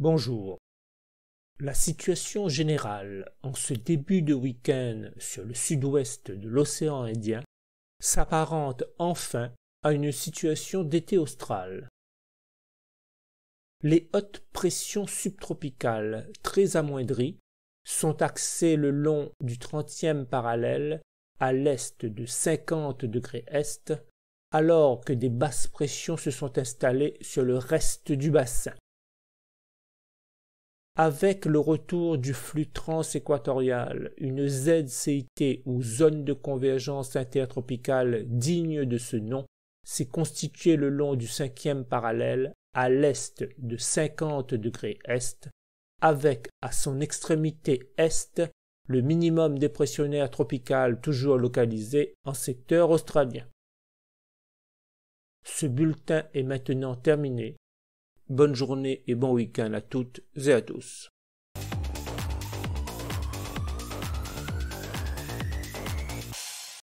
Bonjour. La situation générale en ce début de week-end sur le sud-ouest de l'océan Indien s'apparente enfin à une situation d'été austral. Les hautes pressions subtropicales très amoindries sont axées le long du 30e parallèle à l'est de 50 degrés est, alors que des basses pressions se sont installées sur le reste du bassin avec le retour du flux transéquatorial, une ZCIT ou zone de convergence intertropicale digne de ce nom s'est constituée le long du cinquième parallèle à l'est de 50 degrés est, avec à son extrémité est le minimum dépressionnaire tropical toujours localisé en secteur australien. Ce bulletin est maintenant terminé. Bonne journée et bon week-end à toutes et à tous.